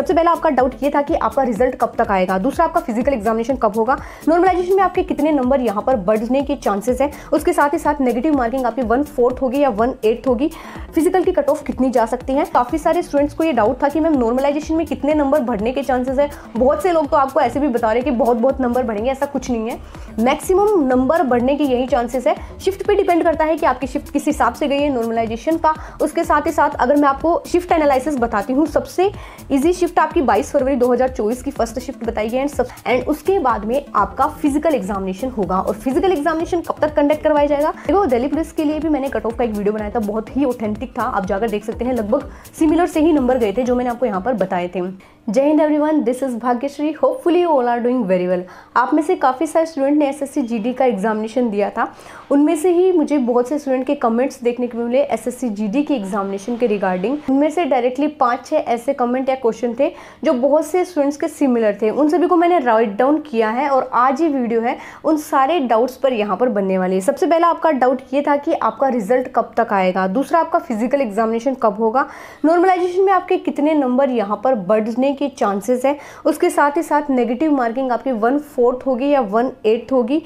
सबसे पहला आपका डाउट ये था कि आपका रिजल्ट कब तक आएगा दूसरा आपका फिजिकल एग्जामिनेशन कब होगा नॉर्मलाइजेशन में आपके कितने नंबर यहाँ पर बढ़ने के चांसेस हैं उसके साथ ही साथ नेगेटिव मार्किंग आपकी वन फोर्थ होगी या वन एट्थ होगी फिजिकल की कट ऑफ कितनी जा सकती है काफ़ी सारे स्टूडेंट्स को ये डाउट था कि मैम नॉर्मलाइजेशन में कितने नंबर बढ़ने के चांसेस है बहुत से लोग तो आपको ऐसे भी बता रहे हैं कि बहुत बहुत नंबर बढ़ेंगे ऐसा कुछ नहीं है मैक्सिमम नंबर बढ़ने के यही चांसेस है शिफ्ट पे डिपेंड करता है कि आपकी शिफ्ट किस हिसाब से गई है नॉर्मलाइजेशन का उसके साथ ही साथ अगर मैं आपको शिफ्ट एनालिसिस बताती हूँ सबसे इजी शिफ्ट शिफ्ट आपकी 22 फरवरी 2024 की फर्स्ट शिफ्ट बताई गई एंड एंड उसके बाद में आपका फिजिकल एग्जामिनेशन होगा और फिजिकल एग्जामिनेशन कब तक कंडक्ट करवाया जाएगा देखो दिल्ली पुलिस के लिए भी मैंने कट ऑफ का एक वीडियो बनाया था बहुत ही ऑथेंटिक था आप जाकर देख सकते हैं लगभग सिमिलर से ही नंबर गए थे जो मैंने आपको यहाँ पर बताए थे Jai Hind everyone this is Bhagyashree hopefully all are doing very well आप में से काफ़ी सारे स्टूडेंट ने एसएससी जीडी का एग्जामिनेशन दिया था उनमें से ही मुझे बहुत से स्टूडेंट के कमेंट्स देखने को मिले एसएससी जीडी के एग्जामिनेशन के रिगार्डिंग उनमें से डायरेक्टली पाँच छः ऐसे कमेंट या क्वेश्चन थे जो बहुत से स्टूडेंट्स के सिमिलर थे उन सभी को मैंने राइट डाउन किया है और आज ये वीडियो है उन सारे डाउट्स पर यहाँ पर बनने वाले हैं सबसे पहला आपका डाउट ये था कि आपका रिजल्ट कब तक आएगा दूसरा आपका फिजिकल एग्जामिनेशन कब होगा नॉर्मलाइजेशन में आपके कितने नंबर यहाँ पर बढ़ने होने की चांसेस है उसके साथ ही साथ नेगेटिव मार्किंग आपकी वन फोर्थ होगी या वन एट्थ होगी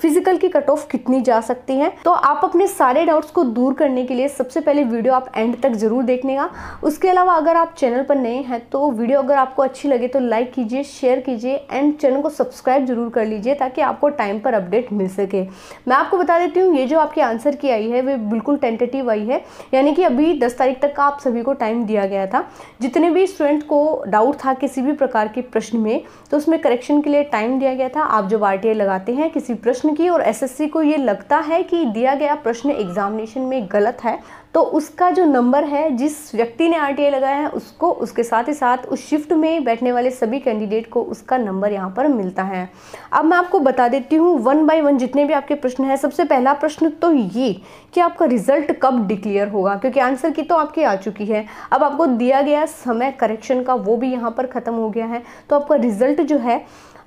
फिजिकल की कट ऑफ कितनी जा सकती है तो आप अपने सारे डाउट्स को दूर करने के लिए सबसे पहले वीडियो आप एंड तक जरूर देखने का उसके अलावा अगर आप चैनल पर नए हैं तो वीडियो अगर आपको अच्छी लगे तो लाइक कीजिए शेयर कीजिए एंड चैनल को सब्सक्राइब जरूर कर लीजिए ताकि आपको टाइम पर अपडेट मिल सके मैं आपको बता देती हूँ ये जो आपके आंसर की आई है वे बिल्कुल टेंटेटिव आई है यानी कि अभी दस तारीख तक का आप सभी को टाइम दिया गया था जितने भी स्टूडेंट को डाउट था किसी भी प्रकार के प्रश्न में तो उसमें करेक्शन के लिए टाइम दिया गया था आप जब आर लगाते हैं किसी प्रश्न प्रश्न की और एसएससी को ये लगता है कि दिया गया प्रश्न एग्जामिनेशन में गलत है तो उसका जो नंबर है जिस व्यक्ति ने आरटीआई लगाया है उसको उसके साथ ही साथ उस शिफ्ट में बैठने वाले सभी कैंडिडेट को उसका नंबर यहाँ पर मिलता है अब मैं आपको बता देती हूँ वन बाय वन जितने भी आपके प्रश्न हैं सबसे पहला प्रश्न तो ये कि आपका रिजल्ट कब डिक्लेयर होगा क्योंकि आंसर की तो आपकी आ चुकी है अब आपको दिया गया समय करेक्शन का वो भी यहाँ पर ख़त्म हो गया है तो आपका रिजल्ट जो है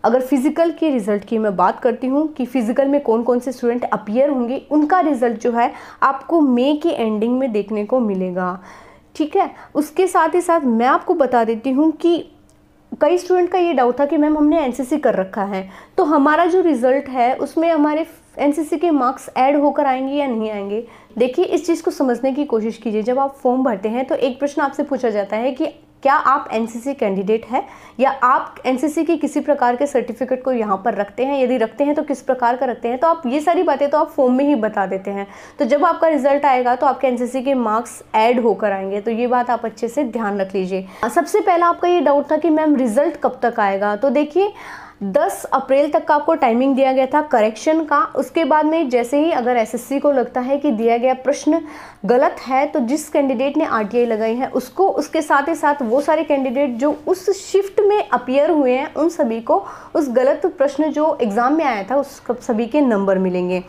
अगर फिज़िकल के रिज़ल्ट की मैं बात करती हूँ कि फ़िज़िकल में कौन कौन से स्टूडेंट अपियर होंगे उनका रिज़ल्ट जो है आपको मे के एंडिंग में देखने को मिलेगा ठीक है उसके साथ ही साथ मैं आपको बता देती हूँ कि कई स्टूडेंट का ये डाउट था कि मैम हमने एनसीसी कर रखा है तो हमारा जो रिज़ल्ट है उसमें हमारे एनसीसी के मार्क्स ऐड होकर आएंगे या नहीं आएंगे देखिए इस चीज़ को समझने की कोशिश कीजिए जब आप फॉर्म भरते हैं तो एक प्रश्न आपसे पूछा जाता है कि क्या आप एनसीसी कैंडिडेट हैं या आप एनसीसी की किसी प्रकार के सर्टिफिकेट को यहाँ पर रखते हैं यदि रखते हैं तो किस प्रकार का रखते हैं तो आप ये सारी बातें तो आप फॉर्म में ही बता देते हैं तो जब आपका रिजल्ट आएगा तो आपके एनसीसी के मार्क्स ऐड होकर आएंगे तो ये बात आप अच्छे से ध्यान रख लीजिए सबसे पहला आपका ये डाउट था कि मैम रिजल्ट कब तक आएगा तो देखिए 10 अप्रैल तक का आपको टाइमिंग दिया गया था करेक्शन का उसके बाद में जैसे ही अगर एसएससी को लगता है कि दिया गया प्रश्न गलत है तो जिस कैंडिडेट ने आरटीआई लगाई है उसको उसके साथ ही साथ वो सारे कैंडिडेट जो उस शिफ्ट में अपियर हुए हैं उन सभी को उस गलत प्रश्न जो एग्ज़ाम में आया था उस सभी के नंबर मिलेंगे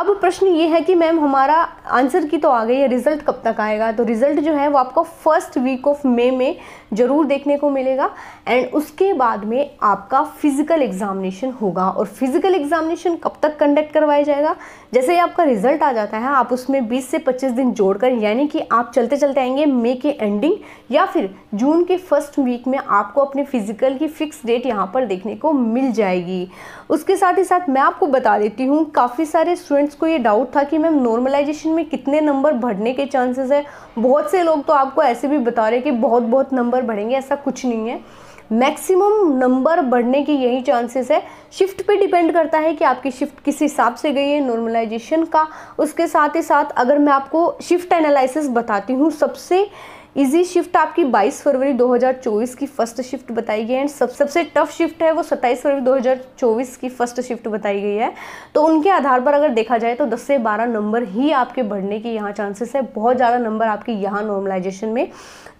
अब प्रश्न ये है कि मैम हमारा आंसर की तो आ गई है रिज़ल्ट कब तक आएगा तो रिज़ल्ट जो है वो आपको फर्स्ट वीक ऑफ मे में ज़रूर देखने को मिलेगा एंड उसके बाद में आपका फिजिकल फिज़िकल एग्जामिनेशन होगा और फिज़िकल एग्जामिनेशन कब तक कंडक्ट करवाया जाएगा जैसे ही आपका रिजल्ट आ जाता है आप उसमें 20 से 25 दिन जोड़कर यानी कि आप चलते चलते आएंगे मई के एंडिंग या फिर जून के फर्स्ट वीक में आपको अपने फिज़िकल की फ़िक्स डेट यहाँ पर देखने को मिल जाएगी उसके साथ ही साथ मैं आपको बता देती हूँ काफ़ी सारे स्टूडेंट्स को ये डाउट था कि मैम नॉर्मलाइजेशन में कितने नंबर बढ़ने के चांसेस है बहुत से लोग तो आपको ऐसे भी बता रहे हैं कि बहुत बहुत नंबर बढ़ेंगे ऐसा कुछ नहीं है मैक्सिमम नंबर बढ़ने के यही चांसेस है शिफ्ट पे डिपेंड करता है कि आपकी शिफ्ट किस हिसाब से गई है नॉर्मलाइजेशन का उसके साथ ही साथ अगर मैं आपको शिफ्ट एनालिसिस बताती हूँ सबसे इजी शिफ्ट आपकी 22 फरवरी 2024 की फर्स्ट शिफ्ट बताई गई है एंड सब सबसे टफ शिफ्ट है वो 27 फरवरी 2024 की फर्स्ट शिफ्ट बताई गई है तो उनके आधार पर अगर देखा जाए तो 10 से 12 नंबर ही आपके बढ़ने के यहाँ चांसेस है बहुत ज़्यादा नंबर आपके यहाँ नॉर्मलाइजेशन में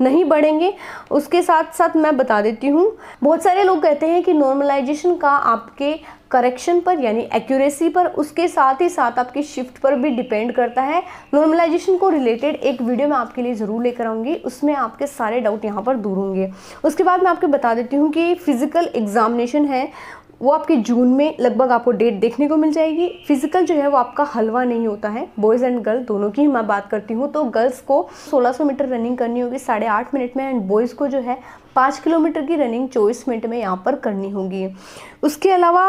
नहीं बढ़ेंगे उसके साथ साथ मैं बता देती हूँ बहुत सारे लोग कहते हैं कि नॉर्मलाइजेशन का आपके करेक्शन पर यानी एक्यूरेसी पर उसके साथ ही साथ आपकी शिफ्ट पर भी डिपेंड करता है नॉर्मलाइजेशन को रिलेटेड एक वीडियो मैं आपके लिए ज़रूर लेकर आऊँगी उसमें आपके सारे डाउट यहाँ पर दूर होंगे उसके बाद मैं आपको बता देती हूँ कि फिज़िकल एग्जामिनेशन है वो आपके जून में लगभग आपको डेट देखने को मिल जाएगी फिजिकल जो है वो आपका हलवा नहीं होता है बॉयज़ एंड गर्ल दोनों की मैं बात करती हूँ तो गर्ल्स को 1600 मीटर रनिंग करनी होगी साढ़े आठ मिनट में एंड बॉयज़ को जो है पाँच किलोमीटर की रनिंग चौबीस मिनट में यहाँ पर करनी होगी उसके अलावा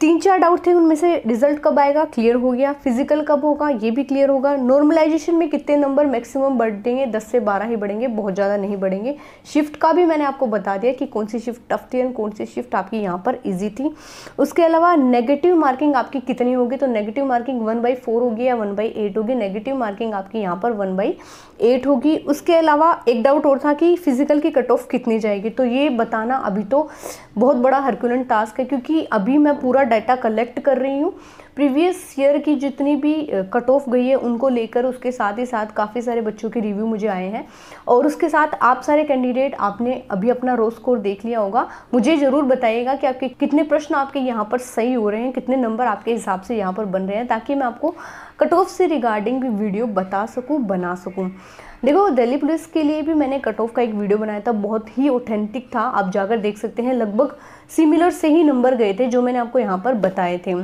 तीन चार डाउट थे उनमें से रिजल्ट कब आएगा क्लियर हो गया फिजिकल कब होगा ये भी क्लियर होगा नॉर्मलाइजेशन में कितने नंबर मैक्सिमम बढ़ देंगे दस से बारह ही बढ़ेंगे बहुत ज़्यादा नहीं बढ़ेंगे शिफ्ट का भी मैंने आपको बता दिया कि कौन सी शिफ्ट टफ थी और कौन सी शिफ्ट आपकी यहाँ पर ईजी थी उसके अलावा नेगेटिव मार्किंग आपकी कितनी होगी तो negative marking one by four होगी या वन बाई एट होगी नेगेटिव मार्किंग आपकी यहाँ पर वन बाई एट होगी उसके अलावा एक डाउट और था कि फिजिकल की कट ऑफ कितनी जाएगी तो ये बताना अभी तो बहुत बड़ा हरकुलन टास्क है क्योंकि अभी मैं पूरा डाटा कलेक्ट कर रही हूँ प्रीवियस ईयर की जितनी भी कट ऑफ गई है उनको लेकर उसके साथ ही साथ काफ़ी सारे बच्चों के रिव्यू मुझे आए हैं और उसके साथ आप सारे कैंडिडेट आपने अभी अपना रो स्कोर देख लिया होगा मुझे ज़रूर बताइएगा कि आपके कितने प्रश्न आपके यहाँ पर सही हो रहे हैं कितने नंबर आपके हिसाब से यहाँ पर बन रहे हैं ताकि मैं आपको कट ऑफ से रिगार्डिंग भी वीडियो बता सकूँ बना सकूँ देखो दिल्ली पुलिस के लिए भी मैंने कट ऑफ का एक वीडियो बनाया था बहुत ही ऑथेंटिक था आप जाकर देख सकते हैं लगभग सिमिलर से ही नंबर गए थे जो मैंने आपको यहाँ पर बताए थे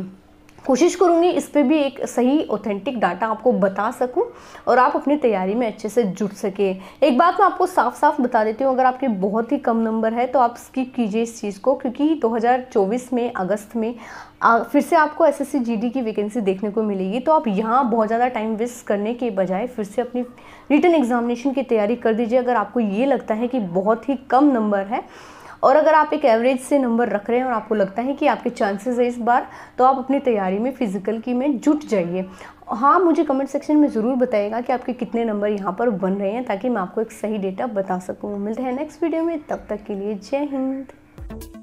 कोशिश करूँगी इस पर भी एक सही ऑथेंटिक डाटा आपको बता सकूँ और आप अपनी तैयारी में अच्छे से जुट सके एक बात मैं आपको साफ साफ बता देती हूँ अगर आपके बहुत ही कम नंबर है तो आप स्किप कीजिए इस चीज़ को क्योंकि 2024 में अगस्त में आ, फिर से आपको एस एस की वैकेंसी देखने को मिलेगी तो आप यहाँ बहुत ज़्यादा टाइम वेस्ट करने के बजाय फिर से अपनी रिटर्न एग्जामिनेशन की तैयारी कर दीजिए अगर आपको ये लगता है कि बहुत ही कम नंबर है और अगर आप एक एवरेज से नंबर रख रहे हैं और आपको लगता है कि आपके चांसेस है इस बार तो आप अपनी तैयारी में फ़िज़िकल की में जुट जाइए हाँ मुझे कमेंट सेक्शन में ज़रूर बताइएगा कि आपके कितने नंबर यहाँ पर बन रहे हैं ताकि मैं आपको एक सही डेटा बता सकूँ मिलते हैं नेक्स्ट वीडियो में तब तक के लिए जय हिंद